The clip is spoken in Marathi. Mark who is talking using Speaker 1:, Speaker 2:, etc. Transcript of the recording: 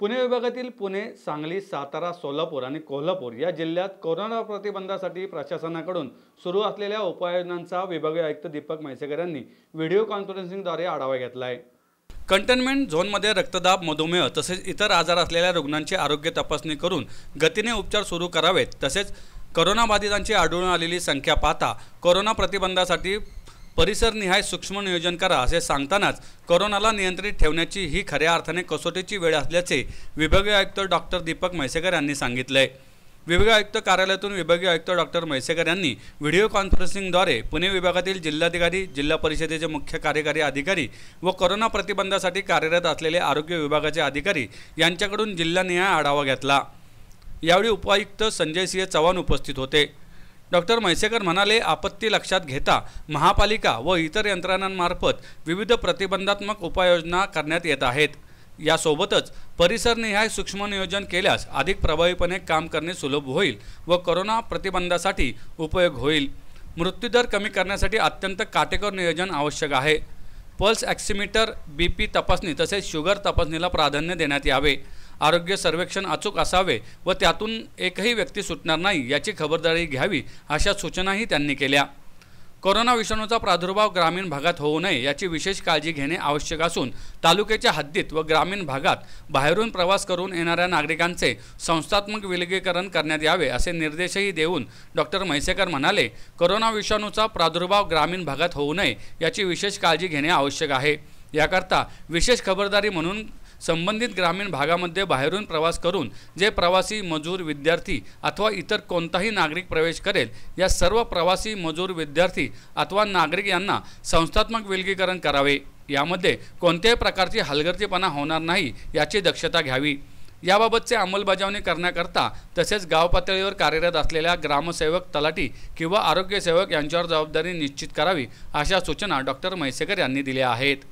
Speaker 1: पुणे विभागातील पुणे सांगली सातारा सोलापूर आणि कोल्हापूर या जिल्ह्यात कोरोना प्रतिबंधासाठी प्रशासनाकडून सुरू असलेल्या उपाययोजनांचा विभागीय आयुक्त दीपक म्हैसेकर यांनी व्हिडिओ कॉन्फरन्सिंगद्वारे आढावा घेतला आहे कंटेनमेंट झोनमध्ये रक्तदाब मधुमेह तसेच इतर आजार असलेल्या रुग्णांची आरोग्य तपासणी करून गतीने उपचार सुरू करावेत तसेच करोनाबाधितांची आढळून आलेली संख्या पाहता कोरोना प्रतिबंधासाठी परिसरनिहाय सूक्ष्म नियोजन करा असे सांगतानाच कोरोनाला नियंत्रित ठेवण्याची ही खऱ्या अर्थाने कसोटीची वेळ असल्याचे विभागीय आयुक्त डॉक्टर दीपक म्हैसेकर यांनी सांगितले विभागीय आयुक्त कार्यालयातून विभागीय आयुक्त डॉक्टर म्हैसेकर यांनी व्हिडिओ कॉन्फरन्सिंगद्वारे पुणे विभागातील जिल्हाधिकारी जिल्हा परिषदेचे मुख्य कार्यकारी अधिकारी व कोरोना प्रतिबंधासाठी कार्यरत असलेले आरोग्य विभागाचे अधिकारी यांच्याकडून जिल्हानिहाय आढावा घेतला यावेळी उपायुक्त संजय सिंह चव्हाण उपस्थित होते डॉक्टर म्हैसेकर म्हणाले आपत्ती लक्षात घेता महापालिका व इतर यंत्रणांमार्फत विविध प्रतिबंधात्मक उपाययोजना करण्यात येत आहेत यासोबतच परिसरनिहाय सूक्ष्म नियोजन केल्यास अधिक प्रभावीपणे काम करणे सुलभ होईल व करोना प्रतिबंधासाठी उपयोग होईल मृत्यूदर कमी करण्यासाठी अत्यंत काटेकोर नियोजन आवश्यक आहे पल्स ॲक्सिमीटर बी पी तपासणी तसेच शुगर तपासणीला प्राधान्य देण्यात यावे आरोग्य सर्वेक्षण अचूक असावे व त्यातून एकही व्यक्ती सुटणार नाही याची खबरदारी घ्यावी अशा सूचनाही त्यांनी केल्या कोरोना विषाणूचा प्रादुर्भाव ग्रामीण भागात होऊ नये याची विशेष काळजी घेणे आवश्यक असून तालुक्याच्या हद्दीत व ग्रामीण भागात बाहेरून प्रवास करून येणाऱ्या नागरिकांचे संस्थात्मक विलगीकरण करण्यात यावे असे निर्देशही देऊन डॉक्टर म्हैसेकर म्हणाले कोरोना विषाणूचा प्रादुर्भाव ग्रामीण भागात होऊ नये याची विशेष काळजी घेणे आवश्यक आहे याकरता विशेष खबरदारी म्हणून संबंधित ग्रामीण भागामध्ये बाहेरून प्रवास करून जे प्रवासी मजूर विद्यार्थी अथवा इतर कोणताही नागरिक प्रवेश करेल या सर्व प्रवासी मजूर विद्यार्थी अथवा नागरिक यांना संस्थात्मक विलगीकरण करावे यामध्ये कोणत्याही प्रकारची हलगर्जीपणा होणार नाही याची दक्षता घ्यावी याबाबतचे अंमलबजावणी करण्याकरता तसेच गाव पातळीवर कार्यरत असलेल्या ग्रामसेवक तलाठी किंवा आरोग्यसेवक यांच्यावर जबाबदारी निश्चित करावी अशा सूचना डॉक्टर म्हैसेकर यांनी दिल्या आहेत